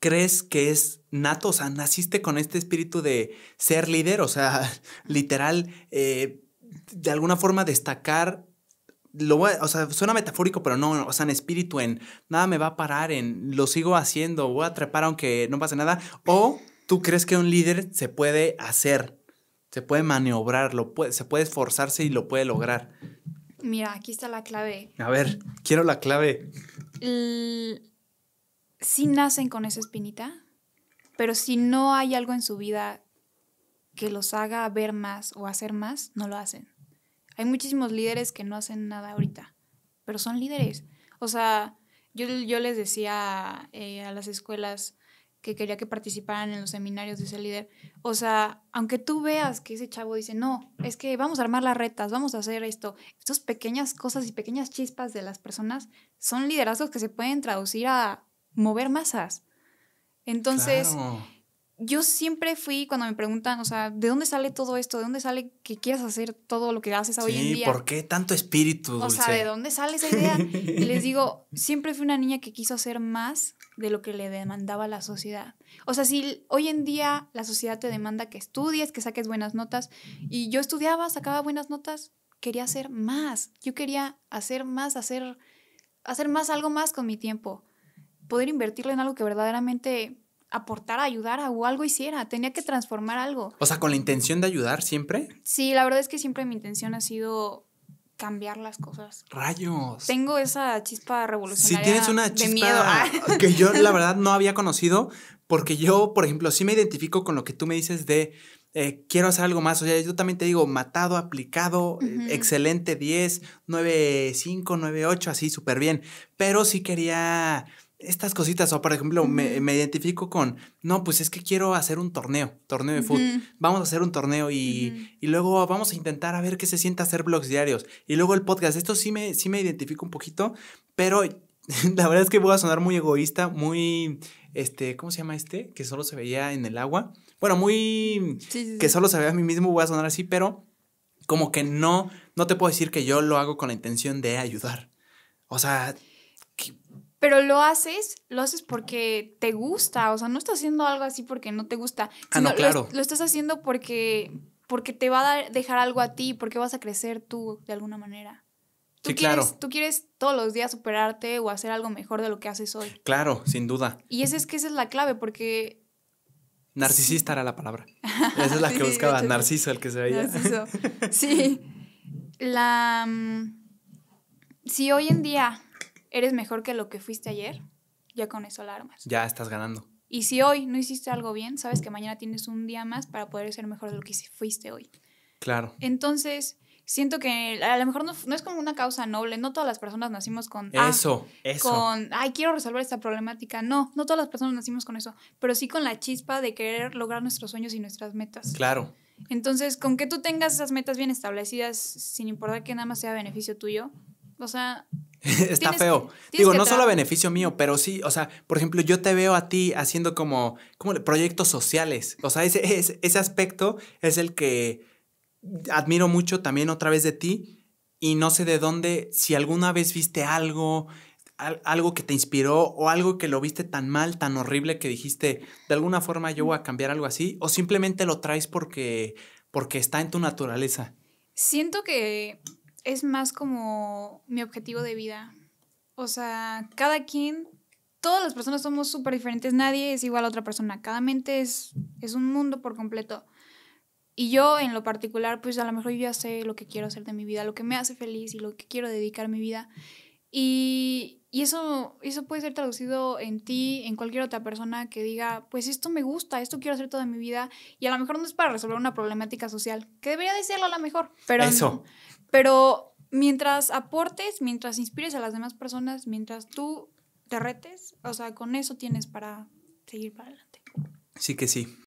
crees que es nato, o sea, naciste con este espíritu de ser líder, o sea, literal, eh, de alguna forma destacar. Lo o sea, suena metafórico, pero no, o sea, en espíritu, en nada me va a parar, en lo sigo haciendo, voy a trepar aunque no pase nada. O tú crees que un líder se puede hacer, se puede maniobrar, lo se puede esforzarse y lo puede lograr. Mira, aquí está la clave. A ver, quiero la clave sí nacen con esa espinita, pero si no hay algo en su vida que los haga ver más o hacer más, no lo hacen. Hay muchísimos líderes que no hacen nada ahorita, pero son líderes. O sea, yo, les decía eh, a las escuelas que quería que participaran en los seminarios de ese líder. O sea, aunque tú veas que ese chavo dice, no, es que vamos a armar las retas, vamos a hacer esto, estas pequeñas cosas y pequeñas chispas de las personas son liderazgos que se pueden traducir a mover masas. Entonces, yo siempre fui, cuando me preguntan, o sea, ¿de dónde sale todo esto? ¿De dónde sale que quieras hacer todo lo que haces hoy en día? ¿por qué tanto espíritu? O sea, ¿de dónde sale esa idea? y les digo, siempre fui una niña que quiso hacer más de lo que le demandaba la sociedad. O sea, si hoy en día la sociedad te demanda que estudies, que saques buenas notas, y yo estudiaba, sacaba buenas notas, quería hacer más. Yo quería hacer más, hacer, hacer más, algo más con mi tiempo poder invertirlo en algo que verdaderamente aportara, ayudara o algo hiciera, tenía que transformar algo. O sea, con la intención de ayudar siempre. Sí, la verdad es que siempre mi intención ha sido cambiar las cosas. Rayos. Tengo esa chispa revolucionaria. Sí, tienes una chispa que yo la verdad no había conocido, porque yo, por ejemplo, sí me identifico con lo que tú me dices de eh, quiero hacer algo más. O sea, yo también te digo, matado, aplicado, eh, excelente 10, 9, 5, 9, 8, así súper bien. Pero sí quería estas cositas, o por ejemplo, me, identifico con, no, pues es que quiero hacer un torneo, torneo de fútbol, vamos a hacer un torneo y, y, luego vamos a intentar a ver qué se siente hacer blogs diarios. Y luego el podcast, esto sí me, me identifico un poquito, pero la verdad es que voy a sonar muy egoísta, muy, este, ¿cómo se llama este? Que solo se veía en el agua. Bueno, muy, que solo se veía a mí mismo, voy a sonar así, pero como que no, no te puedo decir que yo lo hago con la intención de ayudar. O sea, pero lo haces, lo haces porque te gusta, o sea, no estás haciendo algo así porque no te gusta, ah, no, claro. lo, estás haciendo porque, porque te va a dejar algo a ti, porque vas a crecer tú de alguna manera. Tú, sí, quieres, claro. tú quieres todos los días superarte o hacer algo mejor de lo que haces hoy. Claro, sin duda. Y esa es que esa es la clave, porque... Narcisista era la palabra. Esa es la que buscaba, Narciso, el que se veía. Narciso. Sí. La... Mm, si hoy en día eres mejor que lo que fuiste ayer, ya con eso alarmas armas. Ya estás ganando. Y si hoy no hiciste algo bien, sabes que mañana tienes un día más para poder ser mejor de lo que fuiste hoy. Claro. Entonces, siento que a lo mejor no, es como una causa noble, no todas las personas nacimos con... Ah, eso, eso. Con, ay, quiero resolver esta problemática. No, no todas las personas nacimos con eso, pero sí con la chispa de querer lograr nuestros sueños y nuestras metas. Claro. Entonces, con que tú tengas esas metas bien establecidas, sin importar que nada más sea beneficio tuyo, o sea, está feo. Digo, no solo a beneficio mío, pero sí, o sea, por ejemplo, yo te veo a ti haciendo como, como proyectos sociales. O sea, ese, ese, aspecto es el que admiro mucho también otra vez de ti y no sé de dónde, si alguna vez viste algo, algo que te inspiró o algo que lo viste tan mal, tan horrible que dijiste, de alguna forma yo voy a cambiar algo así, o simplemente lo traes porque, porque está en tu naturaleza. Siento que es más como mi objetivo de vida. O sea, cada quien, todas las personas somos súper diferentes, nadie es igual a otra persona, cada mente es, es un mundo por completo. Y yo en lo particular, pues a lo mejor yo ya sé lo que quiero hacer de mi vida, lo que me hace feliz y lo que quiero dedicar a mi vida. Y, eso, eso puede ser traducido en ti, en cualquier otra persona que diga, pues esto me gusta, esto quiero hacer toda mi vida. Y a lo mejor no es para resolver una problemática social, que debería decirlo a lo mejor. Pero eso, pero mientras aportes, mientras inspires a las demás personas, mientras tú te retes, o sea, con eso tienes para seguir para adelante. Sí que sí.